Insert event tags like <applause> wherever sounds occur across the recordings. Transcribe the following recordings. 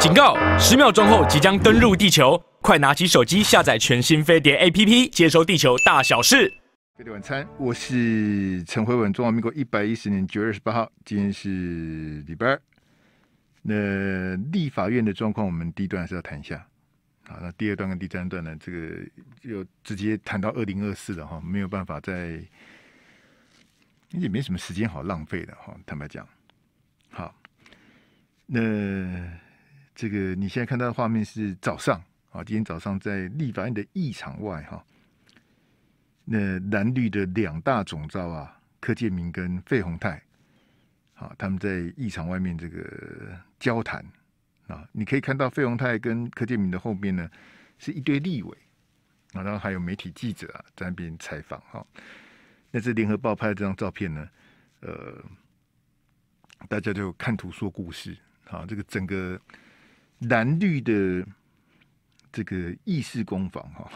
警告！十秒钟后即将登陆地球，快拿起手机下载全新飞碟 APP，接收地球大小事。飞碟晚餐，我是陈慧文，中华民国一百一十年九月二十八号，今天是礼拜二。那立法院的状况，我们第一段还是要谈一下。好，那第二段跟第三段呢，这个就直接谈到二零二四了哈，没有办法再，也没什么时间好浪费的哈，坦白讲。好，那。这个你现在看到的画面是早上啊，今天早上在立法院的议场外哈，那蓝绿的两大总召啊，柯建明跟费鸿泰，好，他们在议场外面这个交谈啊，你可以看到费鸿泰跟柯建明的后面呢是一堆立委啊，然后还有媒体记者啊在那边采访哈。那是联合报拍的这张照片呢，呃，大家就看图说故事啊，这个整个。蓝绿的这个意式工坊哈，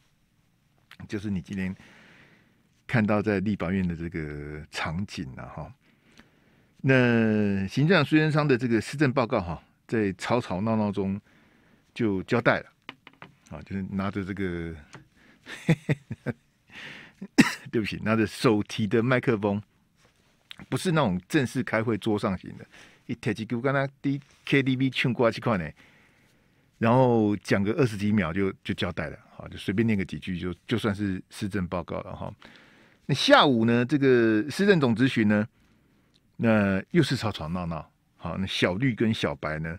<laughs> 就是你今天看到在立法院的这个场景啊哈，那行政院苏贞昌的这个施政报告哈，在吵吵闹闹中就交代了，啊，就是拿着这个，<laughs> 对不起，拿着手提的麦克风，不是那种正式开会桌上型的。一台一给我，刚才 D K D v 唱过几块呢？然后讲个二十几秒就就交代了，好，就随便念个几句就就算是市政报告了哈。那下午呢，这个市政总咨询呢，那又是吵吵闹闹。好，那小绿跟小白呢，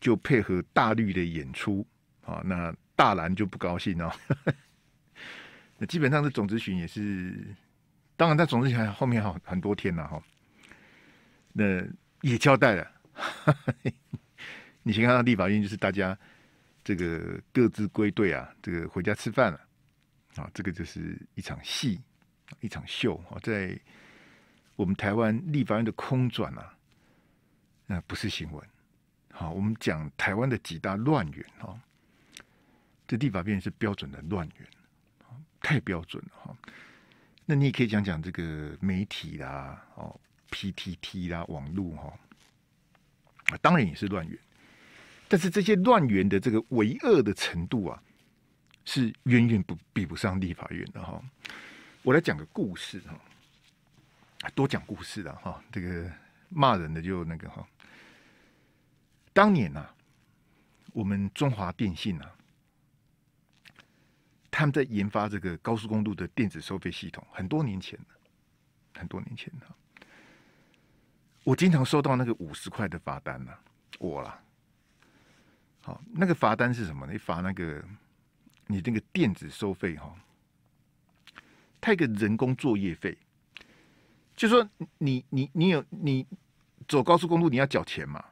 就配合大绿的演出，好，那大蓝就不高兴哦。<laughs> 那基本上是总咨询也是，当然，他总咨询后面好很多天了哈。那也交代了，<laughs> 你先看到立法院，就是大家这个各自归队啊，这个回家吃饭了，啊，这个就是一场戏，一场秀啊，在我们台湾立法院的空转啊，那不是新闻，好，我们讲台湾的几大乱源哦，这立法院是标准的乱源，太标准了哈，那你也可以讲讲这个媒体啦，哦。P.T.T. 啦，网络哈，当然也是乱源，但是这些乱源的这个为恶的程度啊，是远远不比不上立法院的哈。我来讲个故事哈，多讲故事的哈，这个骂人的就那个哈。当年呐，我们中华电信呐，他们在研发这个高速公路的电子收费系统，很多年前了，很多年前了。我经常收到那个五十块的罚单呢，我啦。好，那个罚单是什么？呢？罚那个，你那个电子收费哈，他一个人工作业费，就说你你你有你走高速公路，你要缴钱嘛？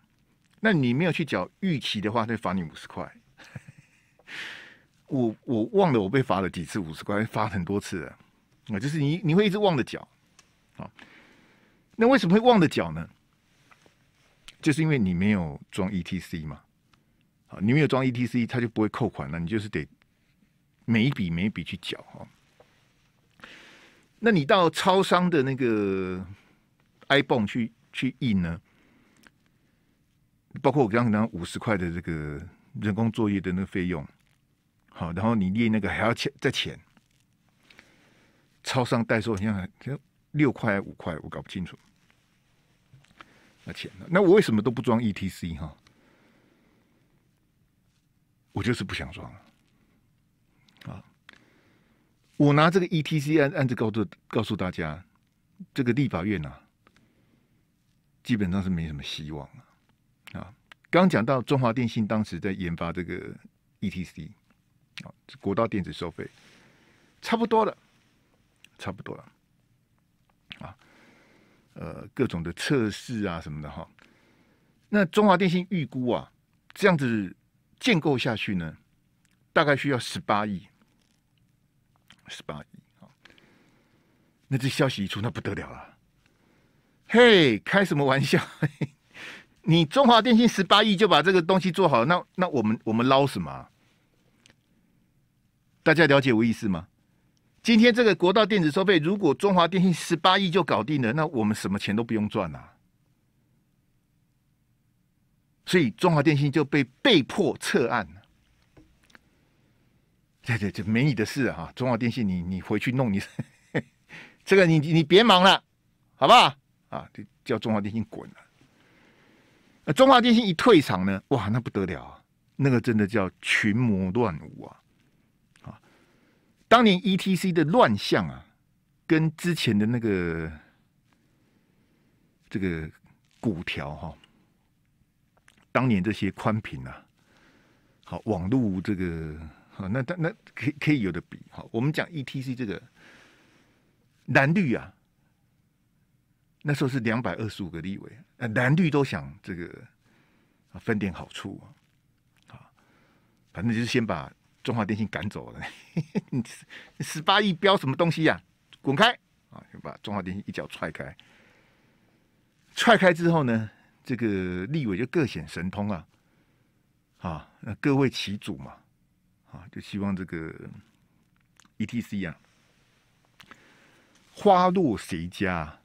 那你没有去缴预期的话，他罚你五十块。<laughs> 我我忘了我被罚了几次五十块，罚很多次了啊！就是你你会一直忘了缴，啊。那为什么会忘了缴呢？就是因为你没有装 ETC 嘛，好，你没有装 ETC，它就不会扣款了。你就是得每一笔每一笔去缴哈。那你到超商的那个 i o n e 去去印呢？包括我刚刚讲五十块的这个人工作业的那个费用，好，然后你列那个还要钱再钱，超商代收你看，就。六块五块，我搞不清楚。钱呢？那我为什么都不装 ETC 哈？我就是不想装。啊，我拿这个 ETC 案案子告诉告诉大家，这个立法院啊，基本上是没什么希望了啊。刚讲到中华电信当时在研发这个 ETC 啊，国道电子收费，差不多了，差不多了。呃，各种的测试啊，什么的哈。那中华电信预估啊，这样子建构下去呢，大概需要十八亿，十八亿啊。那这消息一出，那不得了了。嘿，开什么玩笑？<laughs> 你中华电信十八亿就把这个东西做好，那那我们我们捞什么？大家了解我意思吗？今天这个国道电子收费，如果中华电信十八亿就搞定了，那我们什么钱都不用赚了。所以中华电信就被被迫撤案了。对对，这没你的事啊！中华电信，你你回去弄你，<laughs> 这个你你别忙了，好不好？啊，就叫中华电信滚了。中华电信一退场呢，哇，那不得了啊！那个真的叫群魔乱舞啊！当年 ETC 的乱象啊，跟之前的那个这个股条哈，当年这些宽频啊，好网路这个好，那那那可以可以有的比好。我们讲 ETC 这个蓝绿啊，那时候是两百二十五个立委，啊，蓝绿都想这个分点好处啊，反正就是先把。中华电信赶走了，<laughs> 十八亿标什么东西呀？滚开啊！就把中华电信一脚踹开。踹开之后呢，这个立委就各显神通啊，啊，各为其主嘛，啊，就希望这个 E T C 啊，花落谁家？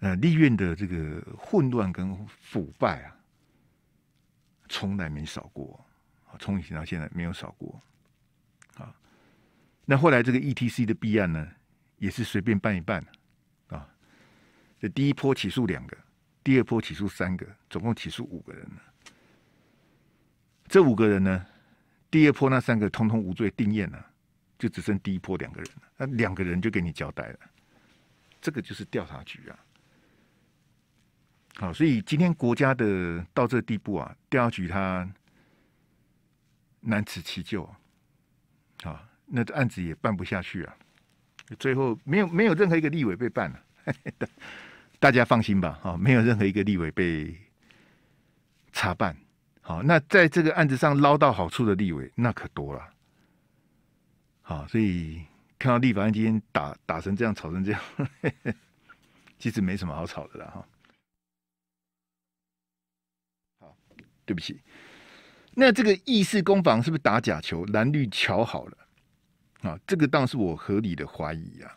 呃，立院的这个混乱跟腐败啊，从来没少过。从以前到现在没有少过，啊，那后来这个 ETC 的弊案呢，也是随便办一办啊，这第一波起诉两个，第二波起诉三个，总共起诉五个人这五个人呢，第二波那三个通通无罪定验了，就只剩第一波两个人了。那两个人就给你交代了，这个就是调查局啊。好，所以今天国家的到这地步啊，调查局他。难辞其咎啊！那这案子也办不下去啊！最后没有没有任何一个立委被办了，<laughs> 大家放心吧！哈，没有任何一个立委被查办。好，那在这个案子上捞到好处的立委那可多了。好，所以看到立法院今天打打成这样，吵成这样，<laughs> 其实没什么好吵的了哈。好，对不起。那这个意式攻防是不是打假球？蓝绿瞧好了啊，这个当然是我合理的怀疑啊。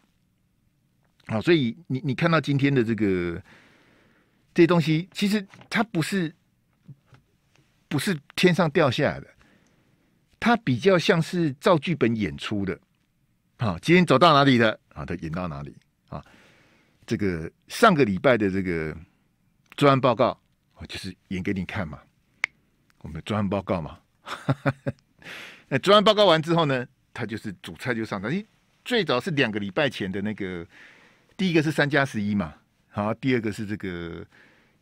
好，所以你你看到今天的这个这东西，其实它不是不是天上掉下来的，它比较像是照剧本演出的。好，今天走到哪里的啊？它演到哪里啊？这个上个礼拜的这个专案报告，我就是演给你看嘛。我们专案报告嘛，<laughs> 那专案报告完之后呢，他就是主菜就上台。哎，最早是两个礼拜前的那个，第一个是三加十一嘛，好，第二个是这个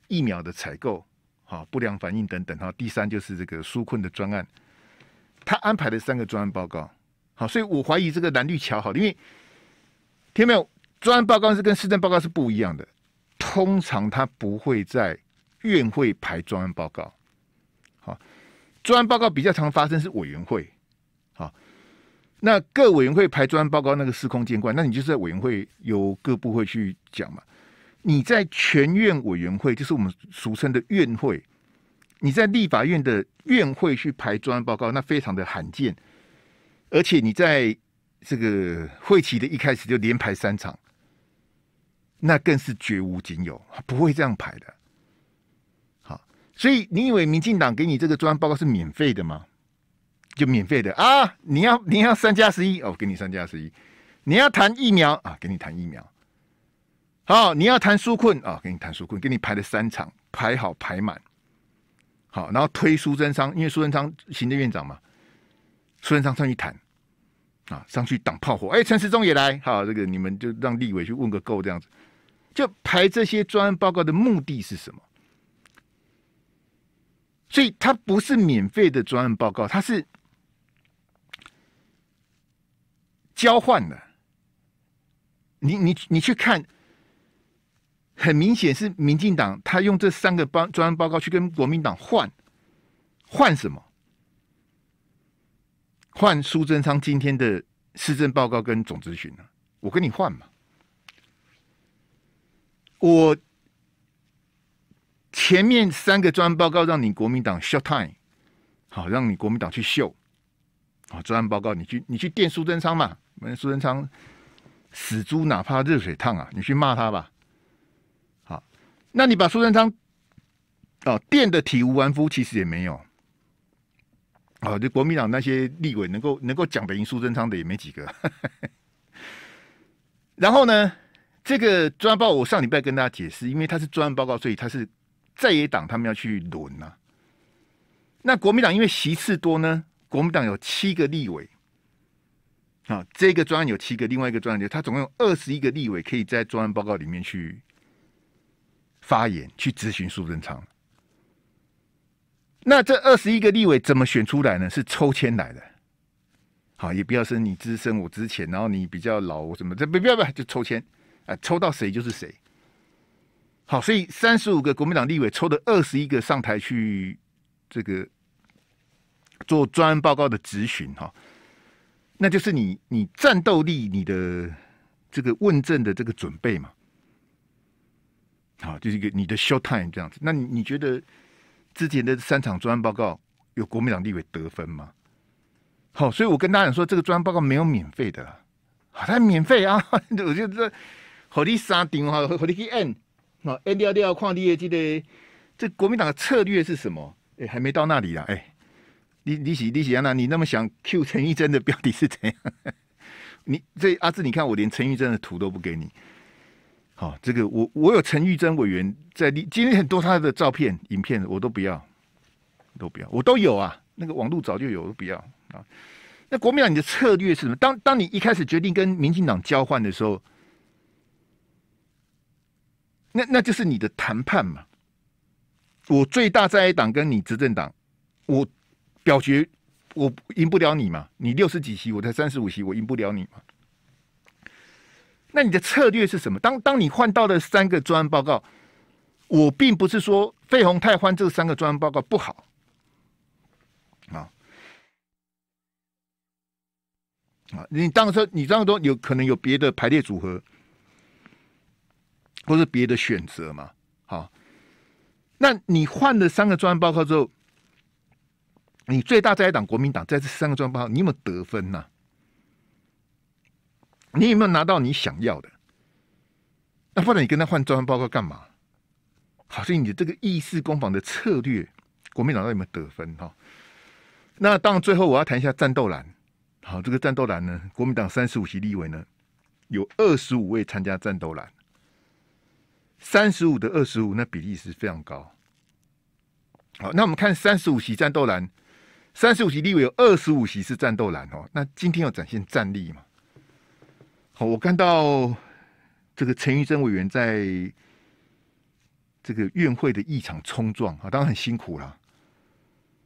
疫苗的采购，好，不良反应等等，好，第三就是这个纾困的专案，他安排的三个专案报告，好，所以我怀疑这个蓝绿桥好，因为听没有专案报告是跟市政报告是不一样的，通常他不会在院会排专案报告。专案报告比较常发生是委员会，好，那各委员会排专案报告那个司空见惯，那你就是在委员会由各部会去讲嘛。你在全院委员会，就是我们俗称的院会，你在立法院的院会去排专案报告，那非常的罕见，而且你在这个会期的一开始就连排三场，那更是绝无仅有，不会这样排的。所以你以为民进党给你这个专案报告是免费的吗？就免费的啊？你要你要三加十一哦，给你三加十一。你要谈疫苗啊，给你谈疫苗。好，你要谈纾困啊，给你谈纾困，给你排了三场，排好排满。好，然后推苏贞昌，因为苏贞昌行政院长嘛，苏贞昌上去谈，啊，上去挡炮火。哎，陈时中也来，好，这个你们就让立委去问个够这样子。就排这些专案报告的目的是什么？所以，它不是免费的专案报告，它是交换的。你、你、你去看，很明显是民进党，他用这三个专专案报告去跟国民党换，换什么？换苏贞昌今天的施政报告跟总咨询呢？我跟你换嘛？我。前面三个专案报告让你国民党 show time，好，让你国民党去秀，好，专案报告你去你去电苏贞昌嘛？苏贞昌死猪，哪怕热水烫啊，你去骂他吧。好，那你把苏贞昌哦电的体无完肤，其实也没有。哦，就国民党那些立委能够能够讲北京苏贞昌的也没几个。<laughs> 然后呢，这个专案报我上礼拜跟大家解释，因为它是专案报告，所以它是。在野党他们要去轮呐，那国民党因为席次多呢，国民党有七个立委，啊，这个专案有七个，另外一个专案就他总共有二十一个立委，可以在专案报告里面去发言，去咨询苏贞昌。那这二十一个立委怎么选出来呢？是抽签来的。好，也不要是你资深我之前，然后你比较老我什么，这不不要不就抽签，啊，抽到谁就是谁。好，所以三十五个国民党立委抽的二十一个上台去这个做专案报告的质询哈，那就是你你战斗力你的这个问政的这个准备嘛，好，就是一个你的 show time 这样子。那你你觉得之前的三场专案报告有国民党立委得分吗？好，所以我跟大家讲说，这个专案报告没有免费的，好，它免费啊，<laughs> 我就这火力杀顶啊，火力去按。那 N D L 矿力业绩的，这国民党的策略是什么？哎，还没到那里啊！哎，李李喜李喜安，那你那么想 Q 陈玉珍的标题是怎样？<laughs> 你这阿志，你看我连陈玉珍的图都不给你。好，这个我我有陈玉珍委员在你今天很多他的照片、影片我都不要，都不要，我都有啊。那个网络早就有，都不要啊。那国民党你的策略是什么？当当你一开始决定跟民进党交换的时候？那那就是你的谈判嘛？我最大在野党跟你执政党，我表决我赢不了你嘛？你六十几席，我才三十五席，我赢不了你嘛？那你的策略是什么？当当你换到了三个专案报告，我并不是说费宏泰欢这三个专案报告不好啊啊！你当时你这样都有可能有别的排列组合。不是别的选择嘛？好，那你换了三个专案报告之后，你最大在党国民党在这三个专案报告，你有没有得分呢？你有没有拿到你想要的？那不然你跟他换专案报告干嘛？好，所以你这个议事攻防的策略，国民党到底有没有得分哈？那当然，最后我要谈一下战斗栏。好，这个战斗栏呢，国民党三十五席立委呢，有二十五位参加战斗栏。三十五的二十五，那比例是非常高。好，那我们看三十五席战斗蓝，三十五席立委有二十五席是战斗蓝哦。那今天要展现战力嘛？好，我看到这个陈玉珍委员在这个院会的异常冲撞啊，当然很辛苦了。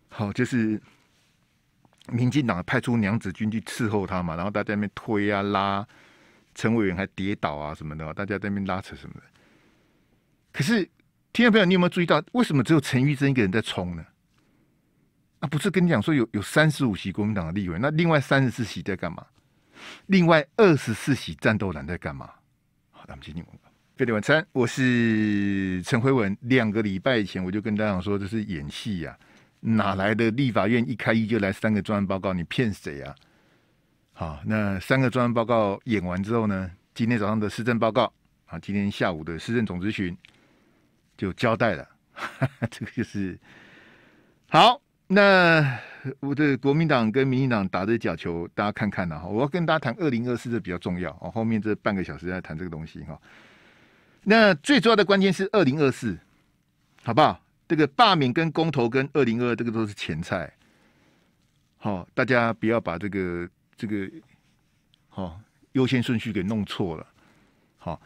好，就是民进党派出娘子军去伺候他嘛，然后大家那边推啊拉，陈委员还跌倒啊什么的，大家在那边拉扯什么的。可是，听众朋友，你有没有注意到，为什么只有陈玉珍一个人在冲呢？啊，不是跟你讲说有有三十五席国民党的立委，那另外三十四席在干嘛？另外二十四席战斗党在干嘛？好，那我们今天飞碟晚餐，我是陈辉文。两个礼拜以前我就跟大家说，这是演戏呀，哪来的立法院一开一就来三个专案报告？你骗谁啊？好，那三个专案报告演完之后呢？今天早上的施政报告啊，今天下午的施政总咨询。就交代了，这个就是好。那我的国民党跟民进党打的角球，大家看看呐。哈，我要跟大家谈二零二四的比较重要哦。后面这半个小时在谈这个东西哈。那最重要的关键是二零二四，好不好？这个罢免跟公投跟二零二这个都是前菜。好，大家不要把这个这个好优先顺序给弄错了。好。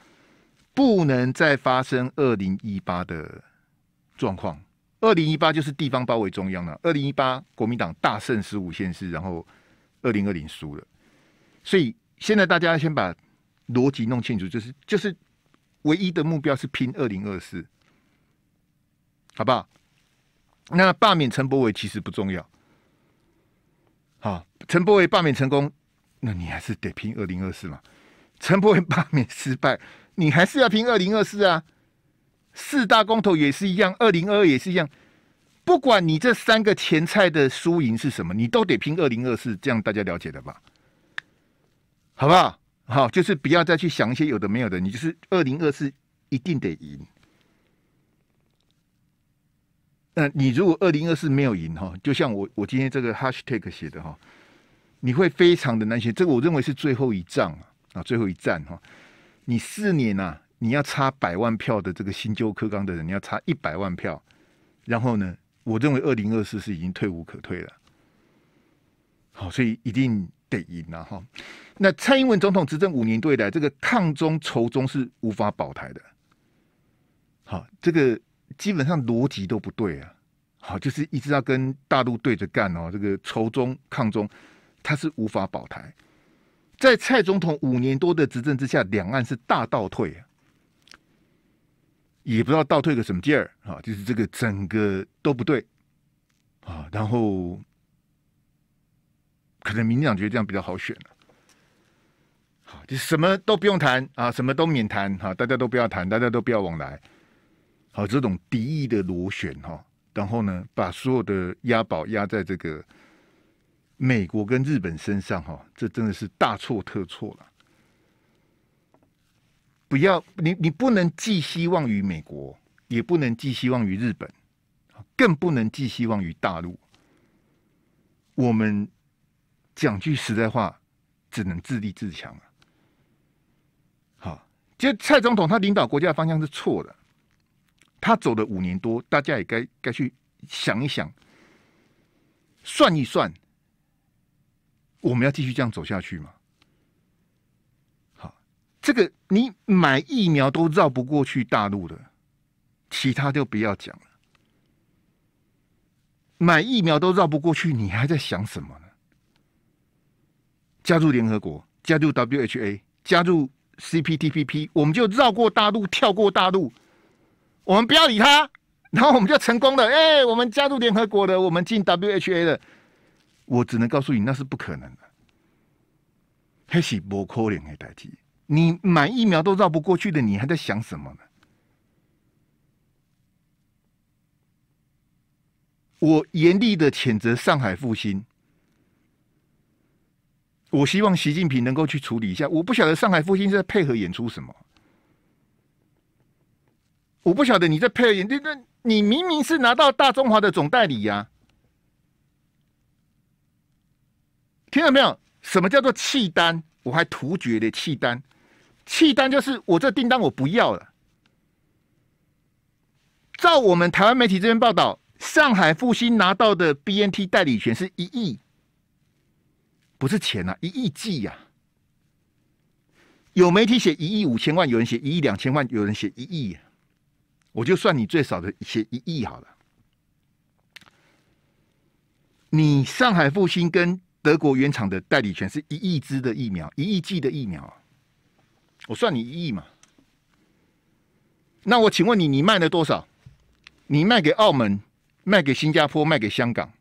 不能再发生二零一八的状况，二零一八就是地方包围中央了。二零一八国民党大胜十五县市，然后二零二零输了。所以现在大家先把逻辑弄清楚，就是就是唯一的目标是拼二零二四，好不好？那罢免陈伯伟其实不重要。好，陈伯伟罢免成功，那你还是得拼二零二四嘛。陈伯伟罢免失败。你还是要拼二零二四啊！四大公投也是一样，二零二二也是一样。不管你这三个前菜的输赢是什么，你都得拼二零二四。这样大家了解的吧？好不好？好，就是不要再去想一些有的没有的。你就是二零二四一定得赢。那你如果二零二四没有赢哈，就像我我今天这个 hash tag 写的哈，你会非常的难。写。这个我认为是最后一仗啊，最后一战哈。你四年呐，你要差百万票的这个新旧科纲的人，你要差一百万票，然后呢，我认为二零二四是已经退无可退了。好，所以一定得赢了哈。那蔡英文总统执政五年，对待这个抗中仇中是无法保台的。好，这个基本上逻辑都不对啊。好，就是一直要跟大陆对着干哦，这个仇中抗中，他是无法保台。在蔡总统五年多的执政之下，两岸是大倒退，也不知道倒退个什么劲儿啊！就是这个整个都不对啊，然后可能民进党觉得这样比较好选了，就什么都不用谈啊，什么都免谈哈，大家都不要谈，大家都不要往来，好这种敌意的螺旋哈，然后呢，把所有的押宝压在这个。美国跟日本身上，哈，这真的是大错特错了。不要，你你不能寄希望于美国，也不能寄希望于日本，更不能寄希望于大陆。我们讲句实在话，只能自立自强了。好，就蔡总统他领导国家的方向是错的，他走了五年多，大家也该该去想一想，算一算。我们要继续这样走下去吗？好，这个你买疫苗都绕不过去大陆的，其他就不要讲了。买疫苗都绕不过去，你还在想什么呢？加入联合国，加入 W H A，加入 C P T P P，我们就绕过大陆，跳过大陆，我们不要理他，然后我们就成功了。哎，我们加入联合国的，我们进 W H A 了。我只能告诉你，那是不可能的。还是不可能的代替？你满疫苗都绕不过去的，你还在想什么呢？我严厉的谴责上海复兴。我希望习近平能够去处理一下。我不晓得上海复兴在配合演出什么。我不晓得你在配合演，那你明明是拿到大中华的总代理呀。听到没有？什么叫做契丹？我还突厥的契丹，契丹就是我这订单我不要了。照我们台湾媒体这边报道，上海复兴拿到的 BNT 代理权是一亿，不是钱啊，一亿 G 呀。有媒体写一亿五千万，有人写一亿两千万，有人写一亿，我就算你最少的写一亿好了。你上海复兴跟德国原厂的代理权是一亿支的疫苗，一亿剂的疫苗。我算你一亿嘛？那我请问你，你卖了多少？你卖给澳门、卖给新加坡、卖给香港，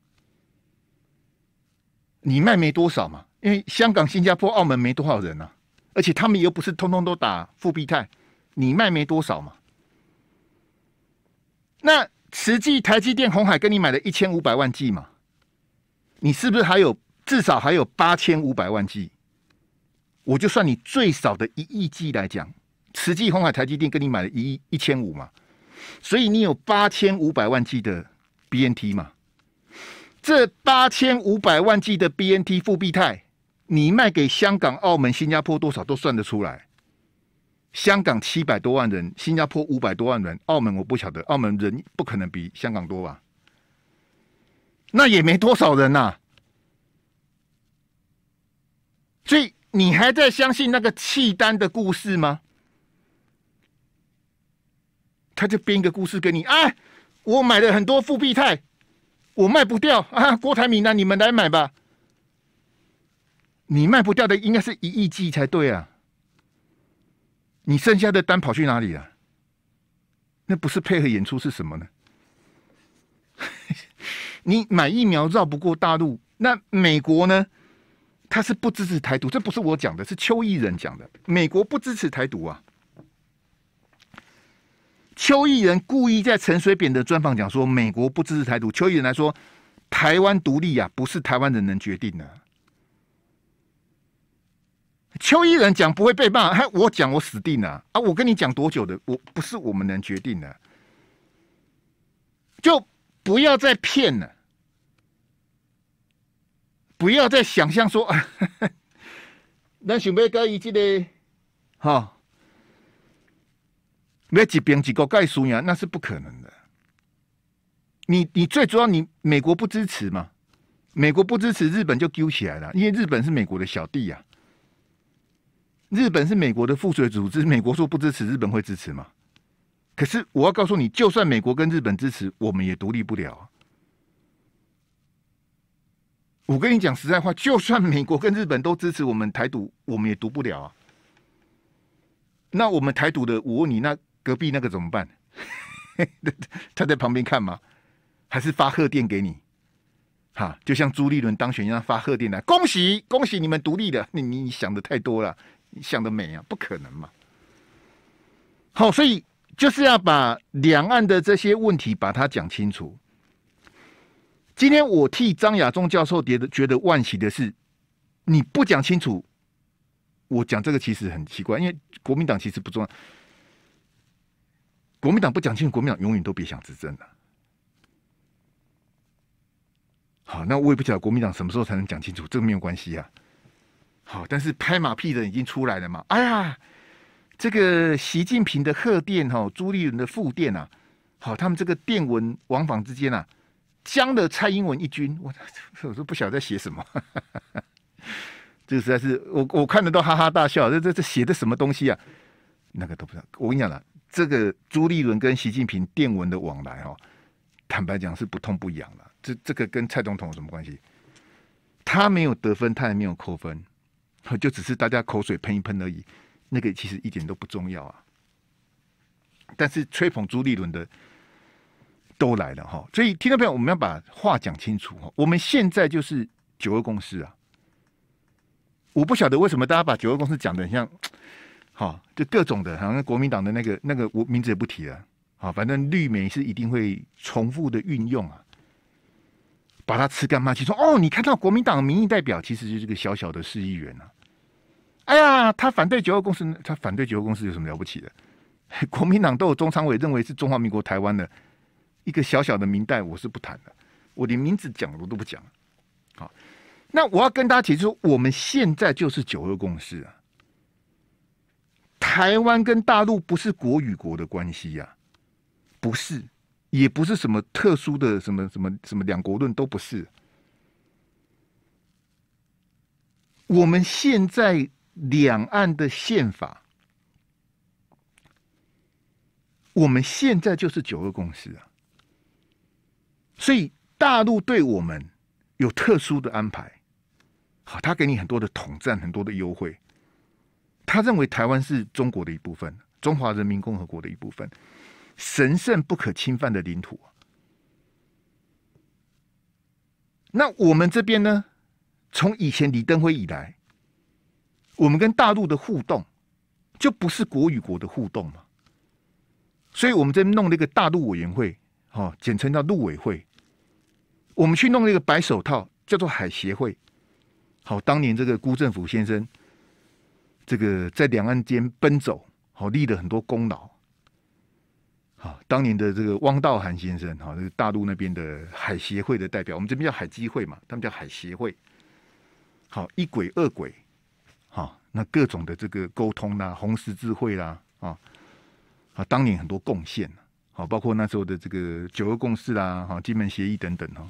你卖没多少嘛？因为香港、新加坡、澳门没多少人呐，而且他们又不是通通都打复必泰，你卖没多少嘛？那实际台积电、红海跟你买了一千五百万剂嘛？你是不是还有？至少还有八千五百万 G，我就算你最少的一亿 G 来讲，慈济、红海、台积电跟你买了一一千五嘛，所以你有八千五百万 G 的 BNT 嘛，这八千五百万 G 的 BNT 复必态，你卖给香港、澳门、新加坡多少都算得出来。香港七百多万人，新加坡五百多万人，澳门我不晓得，澳门人不可能比香港多吧？那也没多少人呐。所以你还在相信那个契丹的故事吗？他就编一个故事给你啊！我买了很多富币菜，我卖不掉啊！郭台铭呢？你们来买吧。你卖不掉的应该是一亿剂才对啊！你剩下的单跑去哪里了？那不是配合演出是什么呢？<laughs> 你买疫苗绕不过大陆，那美国呢？他是不支持台独，这不是我讲的，是邱毅人讲的。美国不支持台独啊，邱毅人故意在陈水扁的专访讲说，美国不支持台独。邱毅人来说，台湾独立啊，不是台湾人能决定的。邱毅人讲不会被骂，我讲我死定了啊！我跟你讲多久的，我不是我们能决定的，就不要再骗了。不要再想象说，那 <laughs> 想不要干预这个，哈，不要一边几个盖苏呀，那是不可能的。你你最主要，你美国不支持嘛？美国不支持日本就丢起来了，因为日本是美国的小弟呀。日本是美国的附属组织，美国说不支持日本会支持吗？可是我要告诉你，就算美国跟日本支持，我们也独立不了。我跟你讲实在话，就算美国跟日本都支持我们台独，我们也独不了啊。那我们台独的，我问你，那隔壁那个怎么办？<laughs> 他在旁边看吗？还是发贺电给你？哈，就像朱立伦当选一样发贺电来，恭喜恭喜你们独立的。你 <laughs> 你想的太多了，想的美啊，不可能嘛。好，所以就是要把两岸的这些问题把它讲清楚。今天我替张亚中教授觉得觉得万喜的是，你不讲清楚，我讲这个其实很奇怪，因为国民党其实不重要，国民党不讲清，楚，国民党永远都别想执政了。好，那我也不晓得国民党什么时候才能讲清楚，这个没有关系啊。好，但是拍马屁的已经出来了嘛？哎呀，这个习近平的贺电哈，朱立伦的复电啊，好，他们这个电文往返之间啊。将的蔡英文一军，我 <laughs> 我都不晓得在写什么，<laughs> 这个实在是我我看得都哈哈大笑，这这这写的什么东西啊？那个都不知道。我跟你讲了，这个朱立伦跟习近平电文的往来哦，坦白讲是不痛不痒了。这这个跟蔡总统有什么关系？他没有得分，他也没有扣分，就只是大家口水喷一喷而已。那个其实一点都不重要啊。但是吹捧朱立伦的。都来了哈，所以听众朋友，我们要把话讲清楚哈。我们现在就是九二公司啊，我不晓得为什么大家把九二公司讲的像好，就各种的，好像国民党的那个那个，我名字也不提了好，反正绿媒是一定会重复的运用啊，把它吃干抹尽，说哦，你看到国民党民意代表其实就是个小小的市议员啊。哎呀，他反对九二公司，他反对九二公司有什么了不起的？<laughs> 国民党都有中常委认为是中华民国台湾的。一个小小的明代，我是不谈的，我连名字讲我都不讲。好，那我要跟大家提出，我们现在就是九二共识啊，台湾跟大陆不是国与国的关系呀，不是，也不是什么特殊的什么什么什么两国论，都不是。我们现在两岸的宪法，我们现在就是九二共识啊。所以大陆对我们有特殊的安排，好，他给你很多的统战，很多的优惠。他认为台湾是中国的一部分，中华人民共和国的一部分，神圣不可侵犯的领土。那我们这边呢？从以前李登辉以来，我们跟大陆的互动就不是国与国的互动嘛。所以我们在弄了一个大陆委员会，哦，简称叫陆委会。我们去弄了一个白手套，叫做海协会。好，当年这个辜政府先生，这个在两岸间奔走，好立了很多功劳。好，当年的这个汪道涵先生，哈，这个大陆那边的海协会的代表，我们这边叫海基会嘛，他们叫海协会。好，一鬼二鬼，好，那各种的这个沟通啦，红十字会啦，啊，啊，当年很多贡献哦，包括那时候的这个九二共识啦，哈，基本协议等等哈。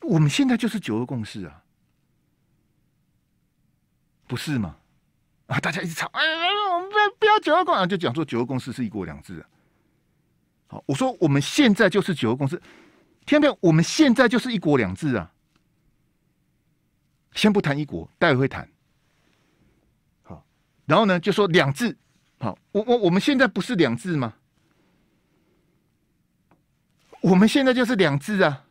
我们现在就是九二共识啊，不是吗？啊，大家一直吵，哎，我们不要不要九二共识，就讲说九二共识是一国两制。好，我说我们现在就是九二共识，听到没有？我们现在就是一国两制啊。先不谈一国，待会会谈。好，然后呢，就说两制。好，我我我们现在不是两制吗？我们现在就是两制啊，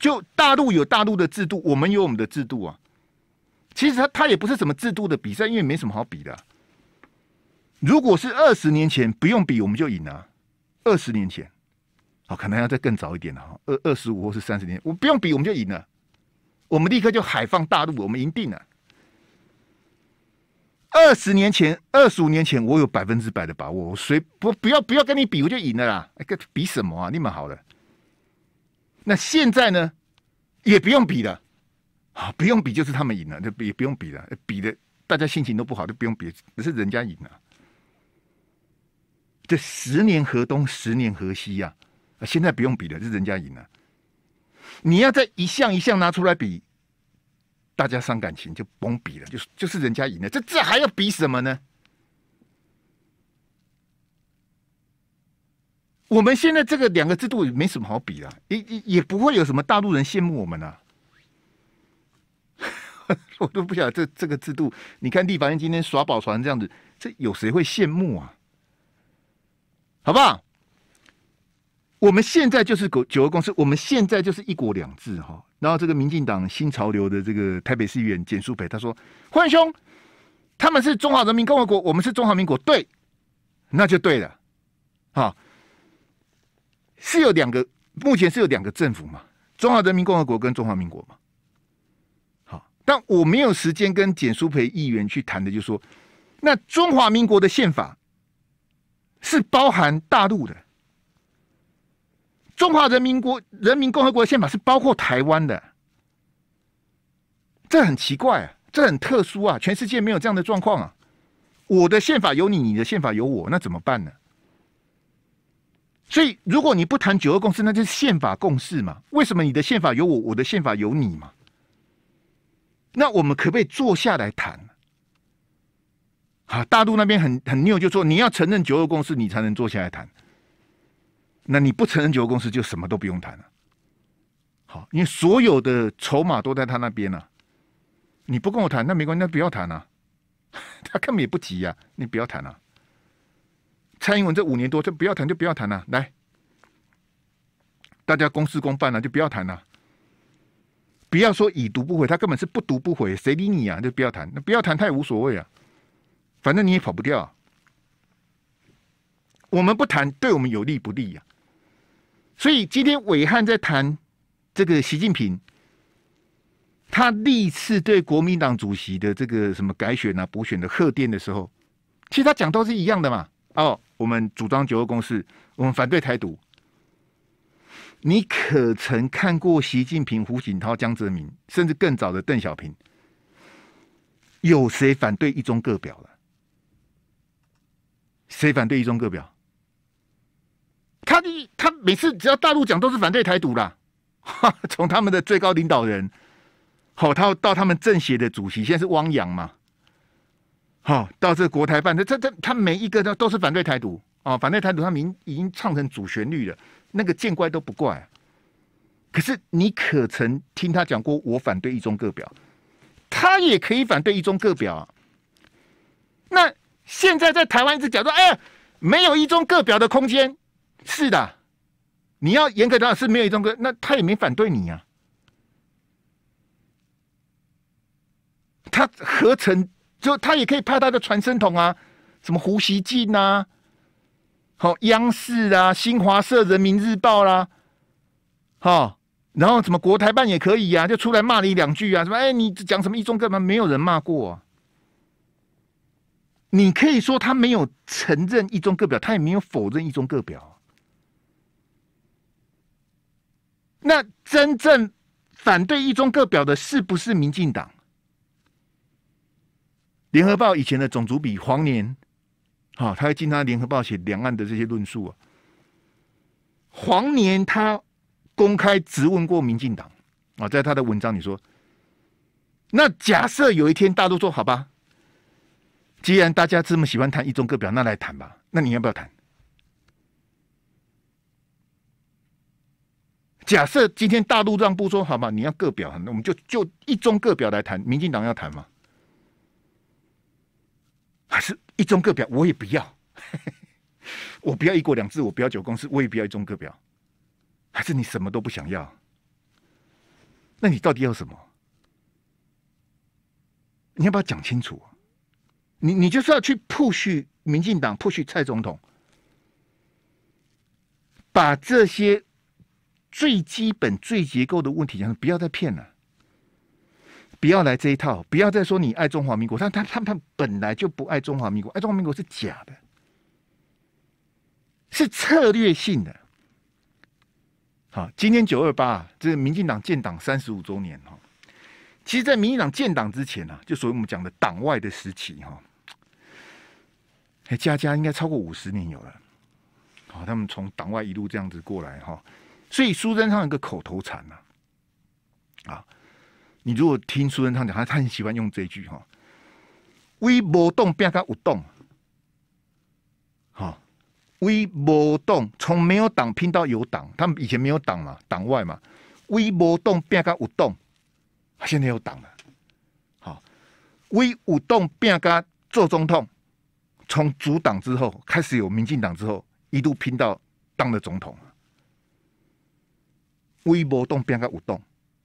就大陆有大陆的制度，我们有我们的制度啊。其实它它也不是什么制度的比赛，因为没什么好比的。如果是二十年前不用比我们就赢了，二十年前，哦，可能要再更早一点了哈。二二十五或是三十年，我不用比我们就赢了，我们立刻就海放大陆，我们赢定了。二十年前，二十五年前，我有百分之百的把握，我随不不要不要跟你比，我就赢了啦！哎，比什么啊？你们好了。那现在呢，也不用比了啊，不用比就是他们赢了，就比不用比了，比的大家心情都不好，就不用比，只是人家赢了。这十年河东，十年河西呀，啊，现在不用比了，是人家赢了。你要再一项一项拿出来比？大家伤感情就甭比了，就是就是人家赢了，这这还要比什么呢？我们现在这个两个制度也没什么好比的，也也也不会有什么大陆人羡慕我们呢。<laughs> 我都不晓得这这个制度，你看立法院今天耍宝船这样子，这有谁会羡慕啊？好不好？我们现在就是国九个公司，我们现在就是一国两制哈。然后，这个民进党新潮流的这个台北市议员简书培他说：“焕兄，他们是中华人民共和国，我们是中华民国，对，那就对了。好，是有两个，目前是有两个政府嘛，中华人民共和国跟中华民国嘛。好，但我没有时间跟简书培议员去谈的，就说，那中华民国的宪法是包含大陆的。”中华人民国人民共和国的宪法是包括台湾的，这很奇怪，啊，这很特殊啊！全世界没有这样的状况啊！我的宪法有你，你的宪法有我，那怎么办呢？所以，如果你不谈九二共识，那就是宪法共识嘛？为什么你的宪法有我，我的宪法有你嘛？那我们可不可以坐下来谈？啊，大陆那边很很拗，就说你要承认九二共识，你才能坐下来谈。那你不承认九个公司就什么都不用谈了，好，因为所有的筹码都在他那边了，你不跟我谈那没关系，那不要谈啊。<laughs> 他根本也不急呀，你不要谈啊。蔡英文这五年多，这不要谈就不要谈了。来，大家公事公办了就不要谈了。不要说已读不回，他根本是不读不回，谁理你啊？就不要谈，那不要谈他也无所谓啊，反正你也跑不掉。我们不谈，对我们有利不利呀？所以今天伟汉在谈这个习近平，他历次对国民党主席的这个什么改选啊、补选的贺电的时候，其实他讲都是一样的嘛。哦，我们主张九二共识，我们反对台独。你可曾看过习近平、胡锦涛、江泽民，甚至更早的邓小平，有谁反对一中各表了？谁反对一中各表？他的他每次只要大陆讲都是反对台独啦，<laughs> 从他们的最高领导人，好，他到他们政协的主席，现在是汪洋嘛，好，到这国台办这这这他每一个都都是反对台独啊，反对台独，他明已经唱成主旋律了，那个见怪都不怪。可是你可曾听他讲过，我反对一中各表？他也可以反对一中各表啊。那现在在台湾一直讲说，哎呀，没有一中各表的空间。是的，你要严格讲是没有一中哥，那他也没反对你呀。他合成就他也可以派他的传声筒啊，什么胡锡进呐，好央视啊、新华社、人民日报啦，好，然后什么国台办也可以呀，就出来骂你两句啊，什么哎你讲什么一中根本没有人骂过，你可以说他没有承认一中个表，他也没有否认一中个表。那真正反对一中各表的是不是民进党？联合报以前的总主笔黄年，啊，他会经常联合报写两岸的这些论述啊，黄年他公开质问过民进党啊，在他的文章里说，那假设有一天大陆说好吧，既然大家这么喜欢谈一中各表，那来谈吧，那你要不要谈？假设今天大陆让步说好吧，你要个表，那我们就就一中个表来谈。民进党要谈吗？还是一中个表？我也不要，<laughs> 我不要一国两制，我不要九公司，我也不要一中个表。还是你什么都不想要？那你到底要什么？你要不要讲清楚。你你就是要去 push 民进党，s h 蔡总统，把这些。最基本、最结构的问题，讲是不要再骗了，不要来这一套，不要再说你爱中华民国，他他他他本来就不爱中华民国，爱中华民国是假的，是策略性的。好，今天九二八，这个民进党建党三十五周年哈。其实，在民进党建党之前呢，就所谓我们讲的党外的时期哈，哎，家家应该超过五十年有了，好，他们从党外一路这样子过来哈。所以苏贞昌有个口头禅呐，啊，你如果听苏贞昌讲，他他很喜欢用这句哈，微波动变个舞动，好，微波动从没有党拼到有党，他们以前没有党嘛，党外嘛，微波动变个无动，他现在有党了，好，微舞动变个做总统，从主党之后开始有民进党之后，一度拼到当了总统。微波动变个舞动，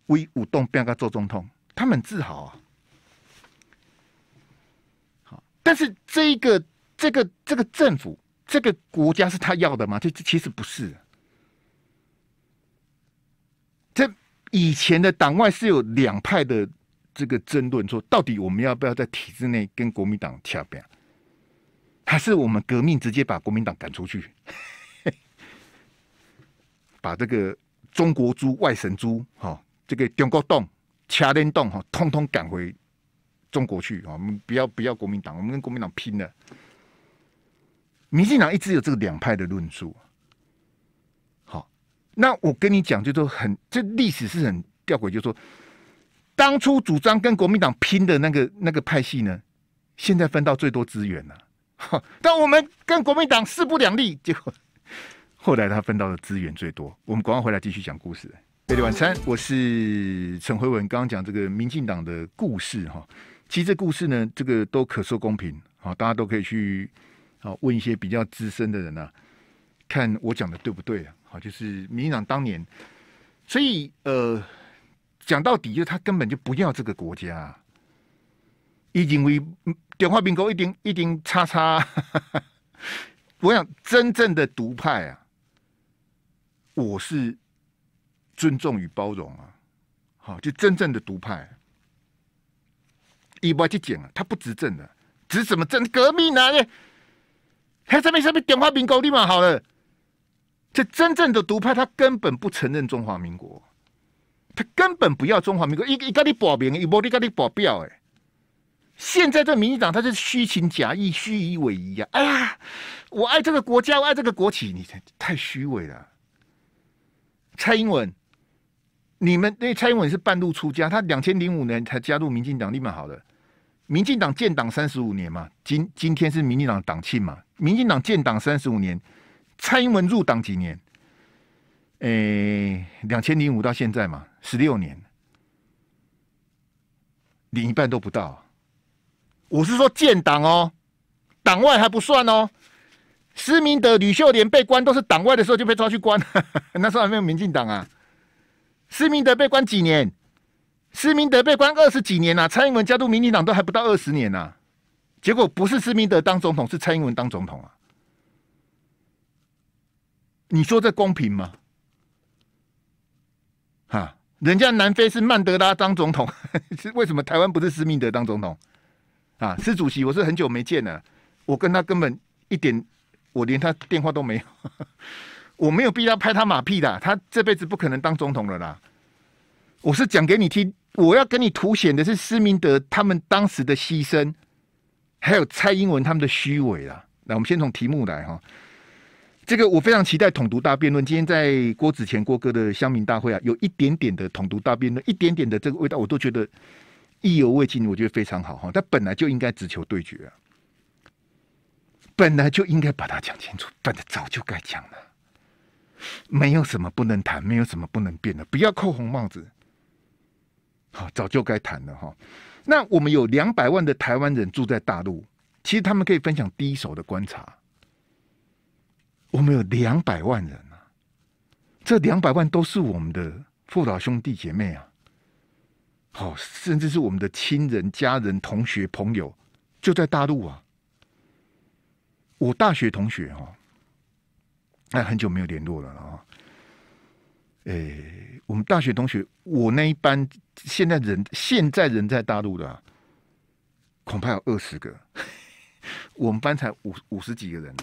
微舞动变个做总统，他们自豪啊。好，但是这个这个这个政府，这个国家是他要的吗？这其实不是。这以前的党外是有两派的这个争论，说到底我们要不要在体制内跟国民党掐边，还是我们革命直接把国民党赶出去，<laughs> 把这个。中国猪、外省猪，哈，这个中国洞、掐人洞，哈，通通赶回中国去，哈，我们不要不要国民党，我们跟国民党拼了。民进党一直有这个两派的论述，好，那我跟你讲，就说很，这历史是很吊诡，就说当初主张跟国民党拼的那个那个派系呢，现在分到最多资源了，哈，但我们跟国民党势不两立，结果。后来他分到的资源最多。我们国外回来继续讲故事。贝里晚餐，我是陈辉文。刚刚讲这个民进党的故事哈，其实这故事呢，这个都可说公平，啊，大家都可以去啊问一些比较资深的人啊，看我讲的对不对啊？好，就是民进党当年，所以呃，讲到底就是他根本就不要这个国家，已经为电话并购一定一定叉叉。<laughs> 我想真正的独派啊。我是尊重与包容啊，好，就真正的独派，一不去讲啊，他不执政的，执什么政？革命啊？哎，还这边这面点花饼糕，立马好了。这真正的独派，他根本不承认中华民国，他根本不要中华民国，一一个你保镖，一意大利保镖，哎。现在这民进党，他是虚情假意，虚以委蛇呀！哎呀，我爱这个国家，我爱这个国旗，你太虚伪了。蔡英文，你们那蔡英文是半路出家，他两千零五年才加入民进党，立马好的。民进党建党三十五年嘛，今今天是民进党党庆嘛，民进党建党三十五年，蔡英文入党几年？诶，两千零五到现在嘛，十六年，连一半都不到。我是说建党哦，党外还不算哦。施明德、吕秀莲被关都是党外的时候就被抓去关，<laughs> 那时候还没有民进党啊。施明德被关几年？施明德被关二十几年呐！蔡英文加入民进党都还不到二十年呐，结果不是施明德当总统，是蔡英文当总统啊！你说这公平吗？啊，人家南非是曼德拉当总统，是 <laughs> 为什么台湾不是施明德当总统？啊，施主席，我是很久没见了，我跟他根本一点。我连他电话都没有，我没有必要拍他马屁的，他这辈子不可能当总统了啦。我是讲给你听，我要跟你凸显的是施明德他们当时的牺牲，还有蔡英文他们的虚伪啊。那我们先从题目来哈，这个我非常期待统独大辩论。今天在郭子乾郭哥的乡民大会啊，有一点点的统独大辩论，一点点的这个味道，我都觉得意犹未尽。我觉得非常好哈，他本来就应该只求对决啊。本来就应该把它讲清楚，本来早就该讲了，没有什么不能谈，没有什么不能变的，不要扣红帽子，好，早就该谈了哈。那我们有两百万的台湾人住在大陆，其实他们可以分享第一手的观察。我们有两百万人啊，这两百万都是我们的父老兄弟姐妹啊，好，甚至是我们的亲人、家人、同学、朋友，就在大陆啊。我大学同学哈，那很久没有联络了啊。诶，我们大学同学，我那一班现在人，现在人在大陆的，恐怕有二十个。我们班才五五十几个人，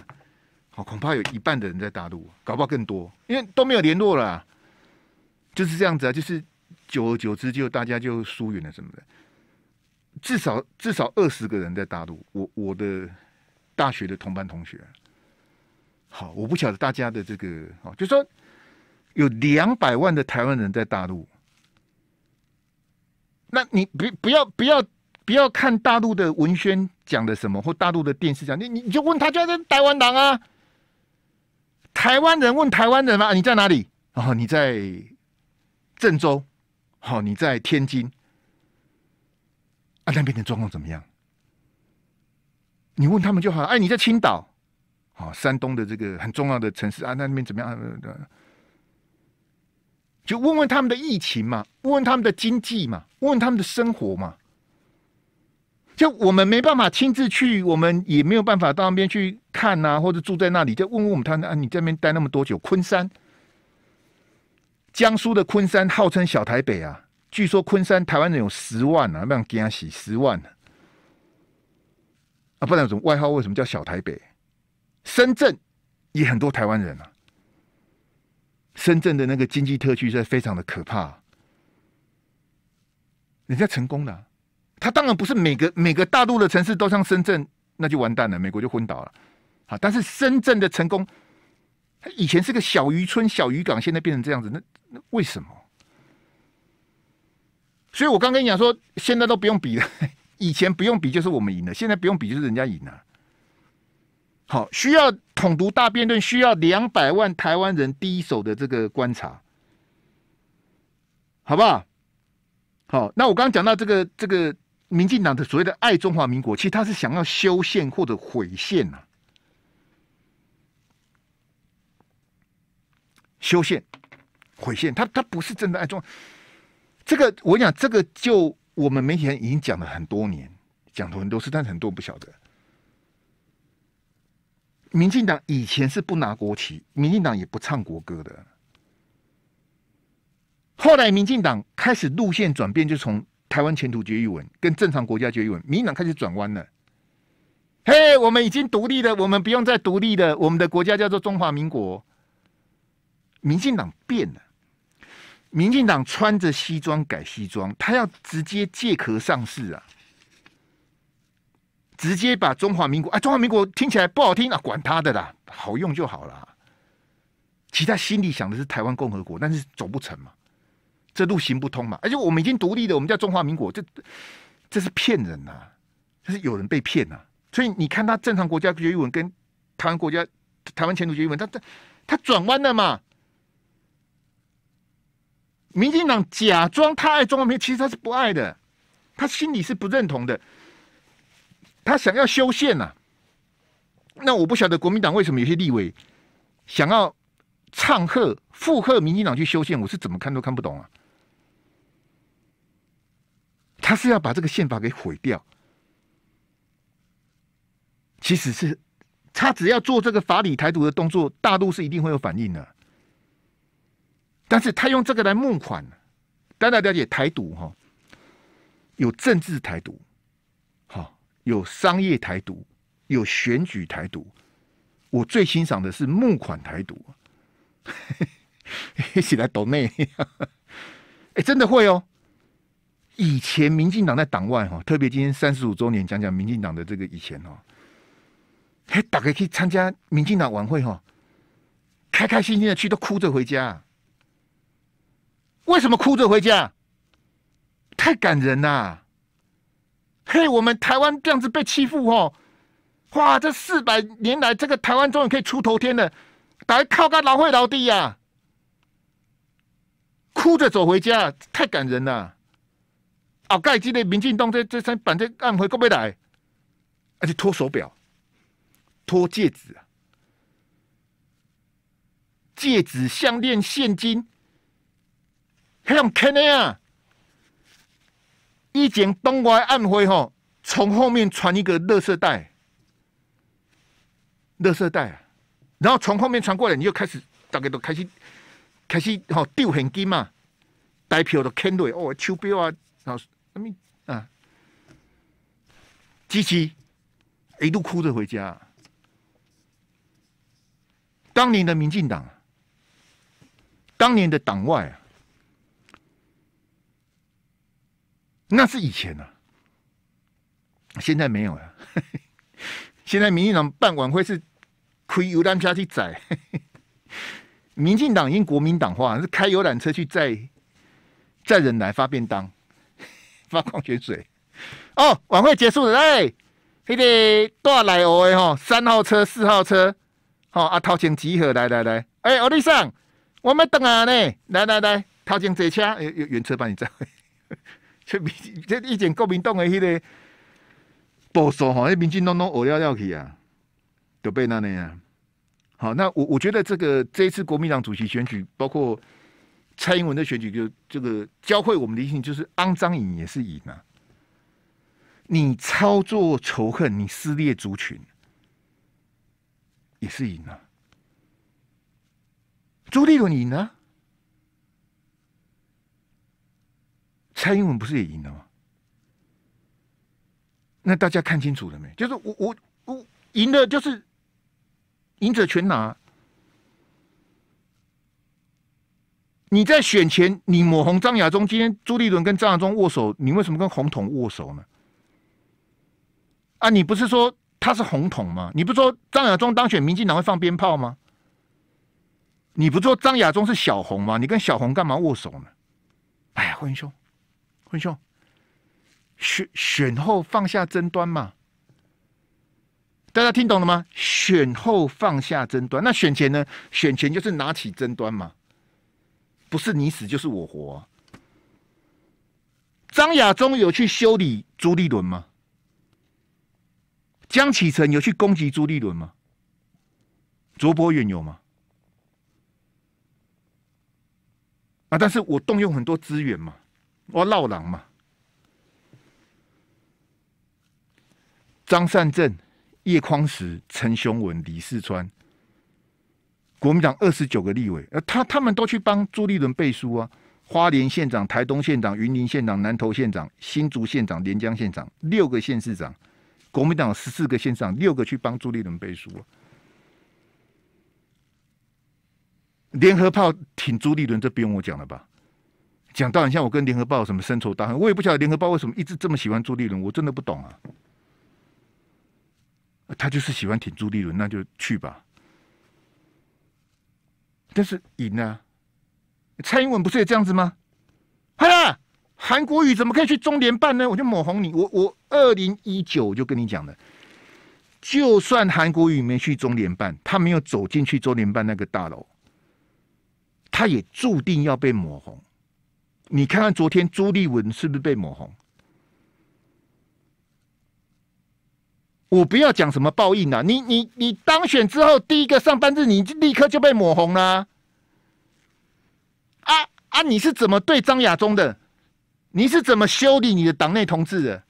好，恐怕有一半的人在大陆，搞不好更多，因为都没有联络了。就是这样子啊，就是久而久之，就大家就疏远了什么的。至少至少二十个人在大陆，我我的。大学的同班同学，好，我不晓得大家的这个好，就说有两百万的台湾人在大陆，那你不不要不要不要看大陆的文宣讲的什么，或大陆的电视讲，你你就问他，就在台湾党啊？台湾人问台湾人啊，你在哪里？然后你在郑州，好你在天津，啊那边的状况怎么样？你问他们就好。哎，你在青岛，啊，山东的这个很重要的城市啊，那那边怎么样？就问问他们的疫情嘛，问问他们的经济嘛，问问他们的生活嘛。就我们没办法亲自去，我们也没有办法到那边去看呐，或者住在那里，就问问我们他啊，你这边待那么多久？昆山，江苏的昆山号称小台北啊，据说昆山台湾人有十万啊，那给惊洗十万呢。不然什么外号为什么叫小台北？深圳也很多台湾人啊。深圳的那个经济特区是非常的可怕，人家成功了，他当然不是每个每个大陆的城市都像深圳，那就完蛋了，美国就昏倒了。好，但是深圳的成功，他以前是个小渔村、小渔港，现在变成这样子，那那为什么？所以我刚跟你讲说，现在都不用比了。以前不用比就是我们赢了，现在不用比就是人家赢了。好，需要统独大辩论，需要两百万台湾人第一手的这个观察，好不好？好，那我刚刚讲到这个这个民进党的所谓的爱中华民国，其实他是想要修宪或者毁宪啊，修宪，毁宪，他他不是真的爱中。这个我讲这个就。我们媒体人已经讲了很多年，讲了很多次，但是很多不晓得。民进党以前是不拿国旗，民进党也不唱国歌的。后来民进党开始路线转变，就从台湾前途决议文跟正常国家决议文，民进党开始转弯了。嘿，我们已经独立了，我们不用再独立了，我们的国家叫做中华民国。民进党变了。民进党穿着西装改西装，他要直接借壳上市啊！直接把中华民国啊，中华民国听起来不好听啊，管他的啦，好用就好了。其实他心里想的是台湾共和国，但是走不成嘛，这路行不通嘛。而且我们已经独立了，我们叫中华民国，这这是骗人呐，这是有人被骗呐。所以你看，他正常国家决议文跟台湾国家台湾前途决议文，他他他转弯了嘛？民进党假装他爱中华民，其实他是不爱的，他心里是不认同的，他想要修宪呐。那我不晓得国民党为什么有些立委想要唱和附和民进党去修宪，我是怎么看都看不懂啊。他是要把这个宪法给毁掉，其实是他只要做这个法理台独的动作，大陆是一定会有反应的。但是他用这个来募款大家了解台独哈？有政治台独，好有商业台独，有选举台独。我最欣赏的是募款台独。<laughs> 一起来抖内，<laughs> 哎，真的会哦。以前民进党在党外哈，特别今天三十五周年，讲讲民进党的这个以前哈，嘿，大概以参加民进党晚会哈，开开心心的去，都哭着回家。为什么哭着回家？太感人呐！嘿，我们台湾这样子被欺负哦，哇！这四百年来，这个台湾终于可以出头天了，来靠个老会老弟呀！哭着走回家，太感人了！啊，盖基的民进党这这三板这按回过不来，而且脱手表、脱戒指啊，戒指、项链、现金。像 k 坑 n y 以前东瓜安徽吼，从后面传一个垃圾袋，垃圾袋，然后从后面传过来，你就开始，大家都开始，开始吼丢现金嘛，带票都坑落哦，手表啊，然后阿明啊，机器一路哭着回家。当年的民进党，当年的党外啊。那是以前啊，现在没有了。<laughs> 现在民进党办晚会是开游览车去载，<laughs> 民进党因国民党化是开游览车去载，载人来发便当，<laughs> 发矿泉水。哦，晚会结束了，哎，兄个多少来哦？哎吼，三号车、四号车，好，阿掏钱集合，来来来，哎，哦，李桑，我们等啊呢，来来来，掏钱这车，有原车帮你载。这民这以前国民党的迄个部署吼，迄民进党拢乌了了去啊，就变那样啊。好，那我我觉得这个这一次国民党主席选举，包括蔡英文的选举，就这个教会我们的一点就是：肮脏瘾也是瘾啊！你操作仇恨，你撕裂族群，也是赢啊！朱立伦赢啊！蔡英文不是也赢了吗？那大家看清楚了没？就是我我我赢的就是赢者全拿。你在选前你抹红张亚中，今天朱立伦跟张亚中握手，你为什么跟红统握手呢？啊，你不是说他是红统吗？你不说张亚中当选民进党会放鞭炮吗？你不说张亚中是小红吗？你跟小红干嘛握手呢？哎，呀，云兄。坤兄，选选后放下争端嘛？大家听懂了吗？选后放下争端，那选前呢？选前就是拿起争端嘛，不是你死就是我活。张亚中有去修理朱立伦吗？江启臣有去攻击朱立伦吗？卓博远有吗？啊！但是我动用很多资源嘛。我闹狼嘛？张善政、叶匡时、陈雄文、李世川，国民党二十九个立委，呃，他他们都去帮朱立伦背书啊。花莲县长、台东县长、云林县长、南投县长、新竹县长、连江县长，六个县市长，国民党十四个县长，六个去帮朱立伦背书啊。联合炮挺朱立伦，这不用我讲了吧？讲道理，像我跟联合报什么深仇大恨，我也不晓得联合报为什么一直这么喜欢朱立伦，我真的不懂啊。他就是喜欢挺朱立伦，那就去吧。但是赢了，蔡英文不是也这样子吗？嗨呀，韩国语怎么可以去中联办呢？我就抹红你，我我二零一九就跟你讲了，就算韩国瑜没去中联办，他没有走进去中联办那个大楼，他也注定要被抹红。你看看昨天朱立文是不是被抹红？我不要讲什么报应啊！你你你当选之后第一个上班日，你立刻就被抹红了。啊啊！你是怎么对张亚中？的你是怎么修理你的党内同志的？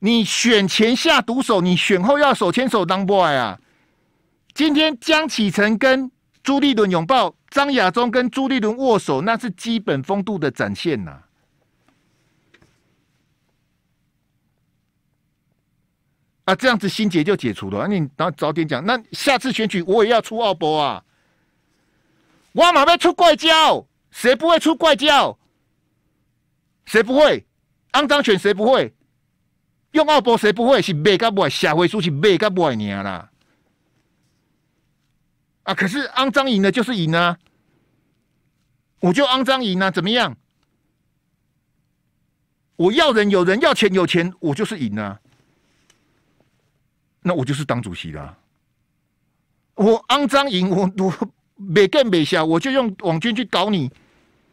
你选前下毒手，你选后要手牵手当 boy 啊？今天江启程跟朱立伦拥抱。张亚中跟朱立伦握手，那是基本风度的展现呐！啊，这样子心结就解除了。你当早点讲，那下次选举我也要出奥博啊！我马上出怪叫？谁不会出怪叫？谁不会肮脏选？谁不会用奥博？谁不会是卖甲卖，社会书是卖甲卖会啦！啊！可是肮脏赢了就是赢啊！我就肮脏赢啊！怎么样？我要人有人，要钱有钱，我就是赢啊！那我就是当主席啦！我肮脏赢，我我没干没下，我就用网军去搞你，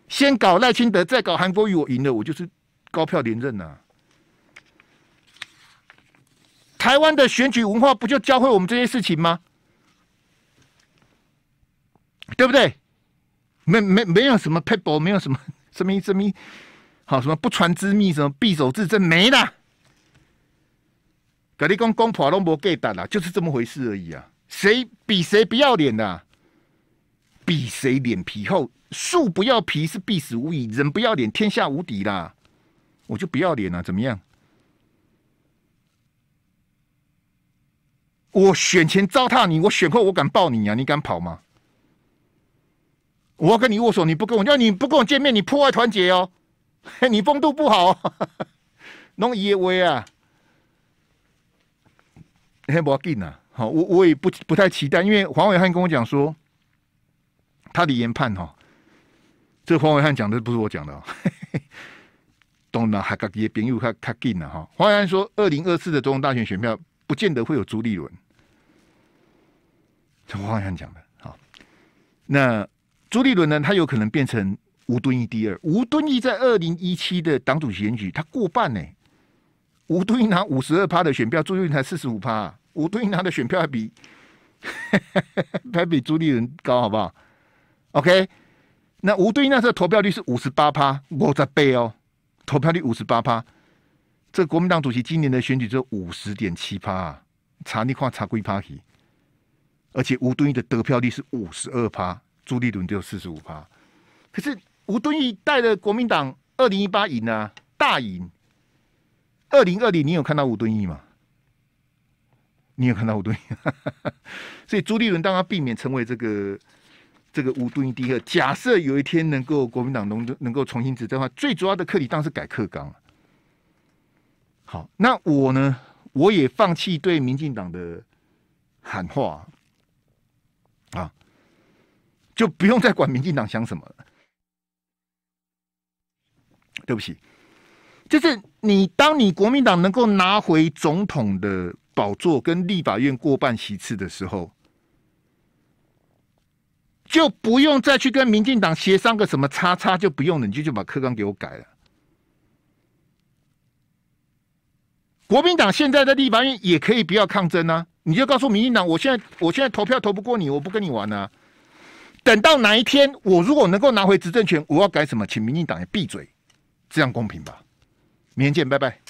先搞赖清德，再搞韩国瑜，我赢了，我就是高票连任啊！台湾的选举文化不就教会我们这些事情吗？对不对？没没没有什么 paper，没有什么 <laughs> 什么什么好什么不传之秘，什么匕首自证，没了。格力公公跑龙博给打了，就是这么回事而已啊！谁比谁不要脸的？比谁脸皮厚？树不要皮是必死无疑，人不要脸天下无敌啦！我就不要脸啊！怎么样？我选前糟蹋你，我选后我敢抱你啊！你敢跑吗？我要跟你握手，你不跟我，要你不跟我见面，你破坏团结哦，<laughs> 你风度不好，<laughs> 弄烟威啊，嘿，不要紧呐！好，我我也不不太期待，因为黄伟汉跟我讲说他的研判哈，这黄伟汉讲的不是我讲的，哦，懂 <laughs> 了，还搞也别又开开劲了哈。黄伟汉说，二零二四的总统大选选票不见得会有朱立伦，这黄伟汉讲的，好那。朱立伦呢？他有可能变成吴敦义第二。吴敦义在二零一七的党主席选举，他过半呢。吴敦义拿五十二趴的选票，朱立伦才四十五趴。吴敦义拿的选票还比 <laughs> 还比朱立伦高，好不好？OK，那吴敦义那时候投票率是五十八趴，我在背哦，投票率五十八趴。这国民党主席今年的选举只有五十点七趴，查你看查鬼趴皮。而且吴敦义的得票率是五十二趴。朱立伦只有四十五趴，可是吴敦义带的国民党二零一八赢啊，大赢。二零二零，你有看到吴敦义吗？你有看到吴敦义？<laughs> 所以朱立伦当然避免成为这个这个吴敦义第二。假设有一天能够国民党能能够重新执政的话，最主要的课题当然是改课纲了。好，那我呢，我也放弃对民进党的喊话啊。就不用再管民进党想什么了。对不起，就是你，当你国民党能够拿回总统的宝座跟立法院过半席次的时候，就不用再去跟民进党协商个什么叉叉，就不用了。你就就把课纲给我改了。国民党现在的立法院也可以不要抗争呢。你就告诉民进党，我现在我现在投票投不过你，我不跟你玩了。等到哪一天，我如果能够拿回执政权，我要改什么，请民进党也闭嘴，这样公平吧。明天见，拜拜。